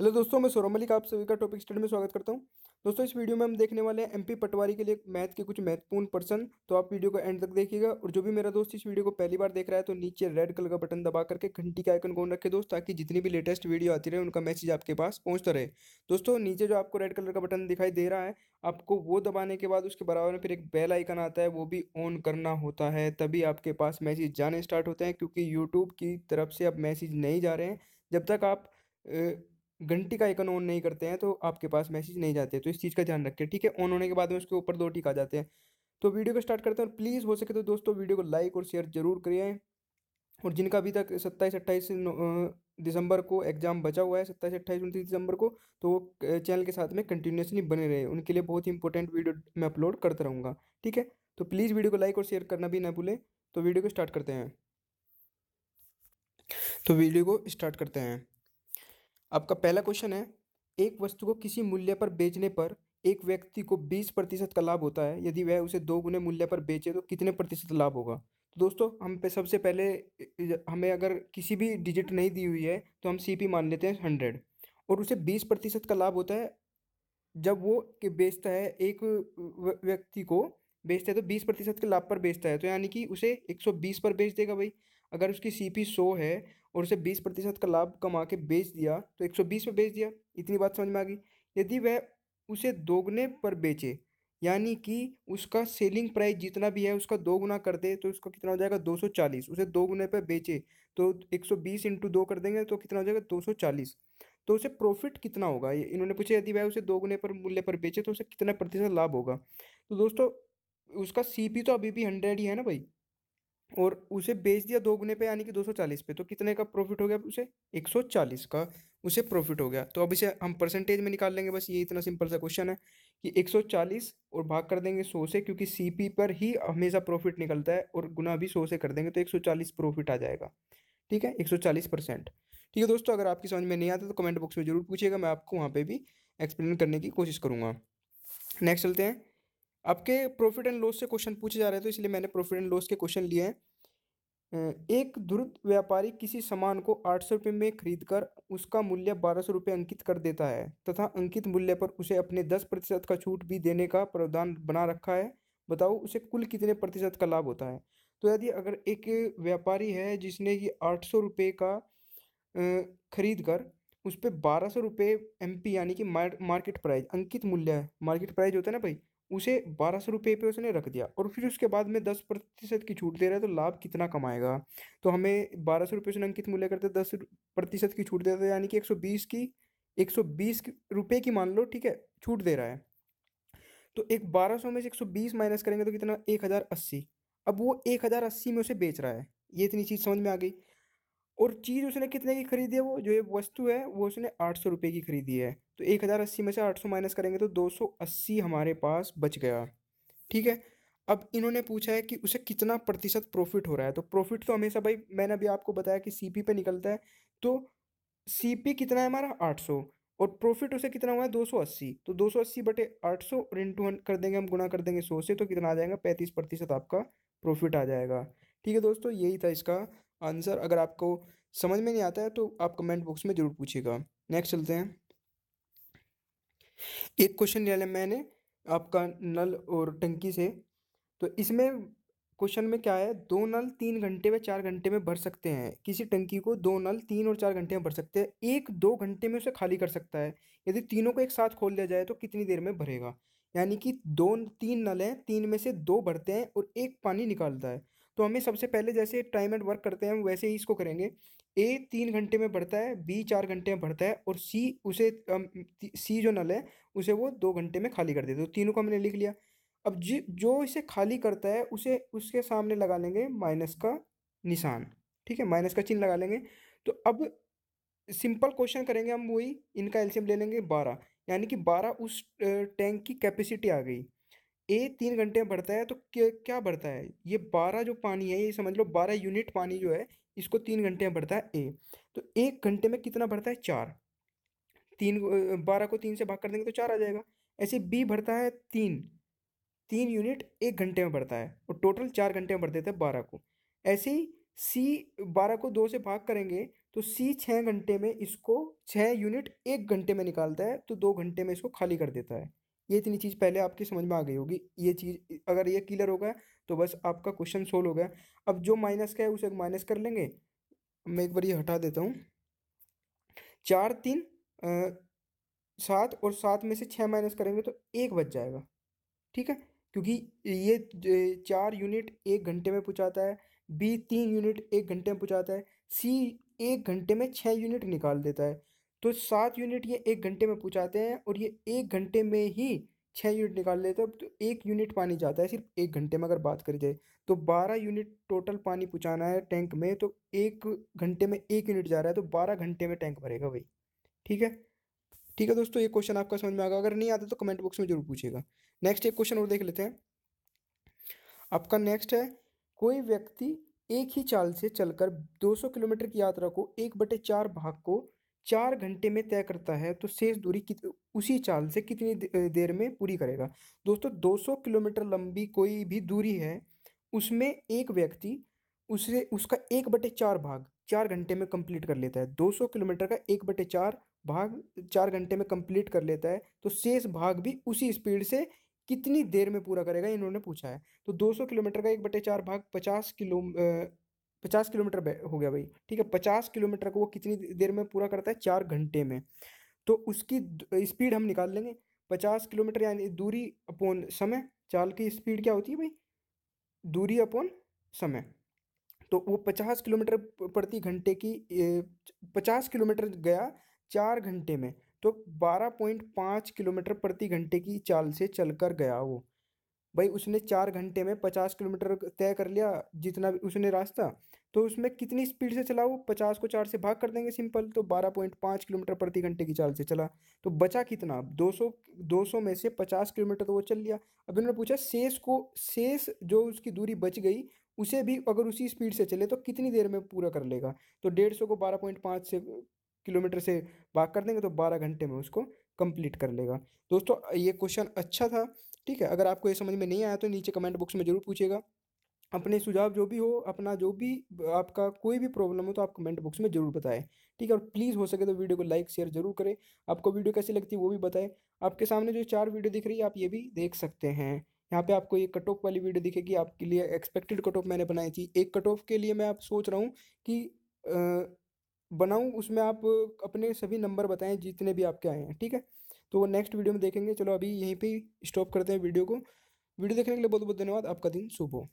hello दोस्तों मैं सौरभ मलिक आप सभी का टॉपिक स्टडी में स्वागत करता हूं दोस्तों इस वीडियो में हम देखने वाले हैं एमपी पटवारी के लिए मैथ के कुछ महत्वपूर्ण पर्सन तो आप वीडियो को एंड तक देखिएगा और जो भी मेरा दोस्त इस वीडियो को पहली बार देख रहा है तो नीचे रेड कलर का बटन दबा करके घंटी का आइकन कौन रखे दोस्त ताकि जितनी भी लेटेस्ट वीडियो आती रहे उनका मैसेज आपके पास पहुँचता रहे दोस्तों नीचे जो आपको रेड कलर का बटन दिखाई दे रहा है आपको वो दबाने के बाद उसके बराबर में फिर एक बेल आइकन आता है वो भी ऑन करना होता है तभी आपके पास मैसेज जाने स्टार्ट होते हैं क्योंकि यूट्यूब की तरफ से अब मैसेज नहीं जा रहे हैं जब तक आप घंटी का आइकन ऑन नहीं करते हैं तो आपके पास मैसेज नहीं जाते तो इस चीज़ का ध्यान रखें ठीक है ऑन होने के बाद में उसके ऊपर दो टिक आ जाते हैं तो वीडियो को स्टार्ट करते हैं और प्लीज़ हो सके तो दोस्तों वीडियो को लाइक और शेयर जरूर करिए और जिनका अभी तक सत्ताईस अट्ठाईस दिसंबर को एग्ज़ाम बचा हुआ है सत्ताईस अट्ठाईस उनतीस दिसंबर को तो वो चैनल के साथ में कंटिन्यूसली बने रहे उनके लिए बहुत ही इंपॉर्टेंट वीडियो मैं अपलोड करता रहूँगा ठीक है तो प्लीज़ वीडियो को लाइक और शेयर करना भी ना भूलें तो वीडियो को स्टार्ट करते हैं तो वीडियो को स्टार्ट करते हैं आपका पहला क्वेश्चन है एक वस्तु को किसी मूल्य पर बेचने पर एक व्यक्ति को बीस प्रतिशत का लाभ होता है यदि वह उसे दो गुने मूल्य पर बेचे तो कितने प्रतिशत लाभ होगा तो दोस्तों हम पे सबसे पहले हमें अगर किसी भी डिजिट नहीं दी हुई है तो हम सी पी मान लेते हैं हंड्रेड और उसे बीस प्रतिशत का लाभ होता है जब वो बेचता है एक व्यक्ति को बेचता है तो बीस प्रतिशत के लाभ पर बेचता है तो यानी कि उसे एक सौ बीस पर बेच देगा भाई अगर उसकी सी पी सौ है और उसे बीस प्रतिशत का लाभ कमा के बेच दिया तो एक सौ बीस में बेच दिया इतनी बात समझ में आ गई यदि वह उसे दोगुने पर बेचे यानी कि उसका सेलिंग प्राइस जितना भी है उसका दो गुना कर दे तो उसका कितना हो जाएगा दो सौ चालीस उसे दो गुने पर बेचे तो एक सौ बीस इंटू दो कर देंगे तो कितना हो जाएगा दो सौ चालीस तो उसे प्रॉफिट कितना होगा ये इन्होंने पूछा यदि वह उसे दो गुने पर मूल्य पर बेचे तो उसे कितना प्रतिशत लाभ होगा तो दोस्तों उसका सी तो अभी भी हंड्रेड ही है ना भाई और उसे बेच दिया दो गुने पे यानी कि 240 पे तो कितने का प्रॉफिट हो गया उसे 140 का उसे प्रॉफिट हो गया तो अब इसे हम परसेंटेज में निकाल लेंगे बस ये इतना सिंपल सा क्वेश्चन है कि 140 और भाग कर देंगे 100 से क्योंकि सीपी पर ही हमेशा प्रॉफिट निकलता है और गुना भी 100 से कर देंगे तो 140 प्रॉफिट आ जाएगा ठीक है 140 परसेंट ठीक है दोस्तों अगर आपकी समझ में नहीं आता तो कमेंट बॉक्स में जरूर पूछिएगा मैं आपको वहाँ पर भी एक्सप्लेन करने की कोशिश करूँगा नेक्स्ट चलते हैं आपके प्रॉफिट एंड लॉस से क्वेश्चन पूछे जा रहे थे तो इसलिए मैंने प्रॉफिट एंड लॉस के क्वेश्चन लिए हैं एक द्रुत व्यापारी किसी सामान को आठ सौ रुपये में खरीद कर उसका मूल्य बारह सौ रुपये अंकित कर देता है तथा अंकित मूल्य पर उसे अपने दस प्रतिशत का छूट भी देने का प्रावधान बना रखा है बताओ उसे कुल कितने प्रतिशत का लाभ होता है तो यदि अगर एक व्यापारी है जिसने कि आठ सौ रुपये का खरीद कर उस पर बारह सौ रुपये एम पी यानी कि मार्केट प्राइस अंकित मूल्य है मार्केट प्राइस होता है ना भाई उसे बारह सौ रुपये पर उसने रख दिया और फिर उसके बाद में दस प्रतिशत की छूट दे रहा है तो लाभ कितना कमाएगा तो हमें बारह सौ रुपये से अंकित मूल्य करते दस प्रतिशत की छूट देता है यानी कि एक सौ बीस की एक सौ बीस रुपये की मान लो ठीक है छूट दे रहा है तो एक बारह सौ में से एक सौ बीस माइनस करेंगे तो कितना एक हज़ार अस्सी अब वो एक हज़ार अस्सी में उसे बेच रहा है ये इतनी चीज़ समझ में आ गई और चीज़ उसने कितने की खरीदी है वो जो ये वस्तु है वो उसने आठ सौ रुपये की खरीदी है तो एक हज़ार अस्सी में से आठ सौ माइनस करेंगे तो दो सौ अस्सी हमारे पास बच गया ठीक है अब इन्होंने पूछा है कि उसे कितना प्रतिशत प्रॉफिट हो रहा है तो प्रॉफिट तो हमेशा भाई मैंने अभी आपको बताया कि सी पी पे निकलता है तो सी पी कितना है हमारा आठ सौ और प्रॉफिट उसे कितना हुआ है दो सौ अस्सी तो दो सौ अस्सी बटे आठ सौ और इंटू कर देंगे हम गुना कर देंगे सौ से तो कितना आ जाएगा पैंतीस प्रतिशत आपका प्रॉफिट आ जाएगा ठीक है दोस्तों यही था इसका आंसर अगर आपको समझ में नहीं आता है तो आप कमेंट बॉक्स में ज़रूर पूछिएगा नेक्स्ट चलते हैं एक क्वेश्चन लिया मैंने आपका नल और टंकी से तो इसमें क्वेश्चन में क्या है दो नल तीन घंटे में चार घंटे में भर सकते हैं किसी टंकी को दो नल तीन और चार घंटे में भर सकते हैं एक दो घंटे में उसे खाली कर सकता है यदि तीनों को एक साथ खोल दिया जाए तो कितनी देर में भरेगा यानी कि दो तीन नल हैं तीन में से दो भरते हैं और एक पानी निकालता है तो हमें सबसे पहले जैसे टाइम एंड वर्क करते हैं हम वैसे ही इसको करेंगे ए तीन घंटे में बढ़ता है बी चार घंटे में बढ़ता है और सी उसे सी जो नल है उसे वो दो घंटे में खाली कर देते तो तीनों को हमने लिख लिया अब जि जो इसे खाली करता है उसे उसके सामने लगा लेंगे माइनस का निशान ठीक है माइनस का चिन्ह लगा लेंगे तो अब सिंपल क्वेश्चन करेंगे हम वही इनका एल्शियम ले लेंगे बारह यानी कि बारह उस टैंक की कैपेसिटी आ गई ए तीन घंटे में बढ़ता है तो क्या बढ़ता है ये बारह जो पानी है ये समझ लो बारह यूनिट पानी जो है इसको तीन घंटे में बढ़ता है ए तो एक घंटे में कितना बढ़ता है चार तीन बारह को तीन से भाग कर देंगे तो चार आ जाएगा ऐसे बी बढ़ता है तीन तीन यूनिट एक घंटे में बढ़ता है और टोटल चार घंटे में बढ़ देता है बारह को ऐसे ही सी बारह को दो से भाग करेंगे तो सी छः घंटे में इसको छः यूनिट एक घंटे में निकालता है तो दो घंटे में इसको खाली कर देता है ये इतनी चीज़ पहले आपकी समझ में आ गई होगी ये चीज़ अगर ये क्लियर हो गया तो बस आपका क्वेश्चन सोल्व हो गया अब जो माइनस का है उसे माइनस कर लेंगे मैं एक बार ये हटा देता हूँ चार तीन सात और सात में से छः माइनस करेंगे तो एक बच जाएगा ठीक है क्योंकि ये चार यूनिट एक घंटे में पहुँचाता है बी तीन यूनिट एक घंटे में पहुँचाता है सी एक घंटे में छः यूनिट निकाल देता है तो सात यूनिट ये एक घंटे में पहुँचाते हैं और ये एक घंटे में ही छः यूनिट निकाल लेते हैं तो एक यूनिट पानी जाता है सिर्फ एक घंटे में अगर बात करी जाए तो बारह यूनिट टोटल पानी पहुँचाना है टैंक में तो एक घंटे में एक यूनिट जा रहा है तो बारह घंटे में टैंक भरेगा भाई ठीक है ठीक है दोस्तों ये क्वेश्चन आपका समझ में आएगा अगर नहीं आता तो कमेंट बॉक्स में जरूर पूछेगा नेक्स्ट एक क्वेश्चन और देख लेते हैं आपका नेक्स्ट है कोई व्यक्ति एक ही चाल से चलकर 200 किलोमीटर की यात्रा को एक बटे चार भाग को चार घंटे में तय करता है तो शेष दूरी कित उसी चाल से कितनी देर में पूरी करेगा दोस्तों 200 किलोमीटर लंबी कोई भी दूरी है उसमें एक व्यक्ति उसे उसका एक बटे चार भाग चार घंटे में कंप्लीट कर लेता है 200 किलोमीटर का एक बटे चार भाग चार घंटे में कंप्लीट कर लेता है तो शेष भाग भी उसी स्पीड से कितनी देर में पूरा करेगा इन्होंने पूछा है तो 200 किलोमीटर का एक बटे चार भाग 50 किलो पचास किलोमीटर हो गया भाई ठीक है पचास किलोमीटर को वो कितनी देर में पूरा करता है चार घंटे में तो उसकी स्पीड हम निकाल लेंगे पचास किलोमीटर यानी दूरी अपोन समय चाल की स्पीड क्या होती है भाई दूरी अपोन समय तो वो पचास किलोमीटर प्रति घंटे की पचास किलोमीटर गया चार घंटे में तो बारह पॉइंट पाँच किलोमीटर प्रति घंटे की चाल से चलकर गया वो भाई उसने चार घंटे में पचास किलोमीटर तय कर लिया जितना भी उसने रास्ता तो उसमें कितनी स्पीड से चला वो पचास को चार से भाग कर देंगे सिंपल तो बारह पॉइंट पाँच किलोमीटर प्रति घंटे की चाल से चला तो बचा कितना दो सौ दो सौ में से पचास किलोमीटर तो वो चल लिया अब उन्होंने पूछा शेष को शेष जो उसकी दूरी बच गई उसे भी अगर उसी स्पीड से चले तो कितनी देर में पूरा कर लेगा तो डेढ़ सौ को बारह पॉइंट पाँच से किलोमीटर से भाग कर देंगे तो बारह घंटे में उसको कंप्लीट कर लेगा दोस्तों ये क्वेश्चन अच्छा था ठीक है अगर आपको ये समझ में नहीं आया तो नीचे कमेंट बॉक्स में ज़रूर पूछेगा अपने सुझाव जो भी हो अपना जो भी आपका कोई भी प्रॉब्लम हो तो आप कमेंट बॉक्स में जरूर बताएं ठीक है और प्लीज़ हो सके तो वीडियो को लाइक शेयर जरूर करें आपको वीडियो कैसी लगती है वो भी बताएं आपके सामने जो चार वीडियो दिख रही है आप ये भी देख सकते हैं यहाँ पे आपको ये कट ऑफ वाली वीडियो दिखेगी आपके लिए एक्सपेक्टेड कट ऑफ मैंने बनाई थी एक कट ऑफ के लिए मैं आप सोच रहा हूँ कि बनाऊँ उसमें आप अपने सभी नंबर बताएँ जितने भी आपके आए हैं ठीक है तो वो नेक्स्ट वीडियो में देखेंगे चलो अभी यहीं पर स्टॉप करते हैं वीडियो को वीडियो देखने के लिए बहुत बहुत धन्यवाद आपका दिन शुभ हो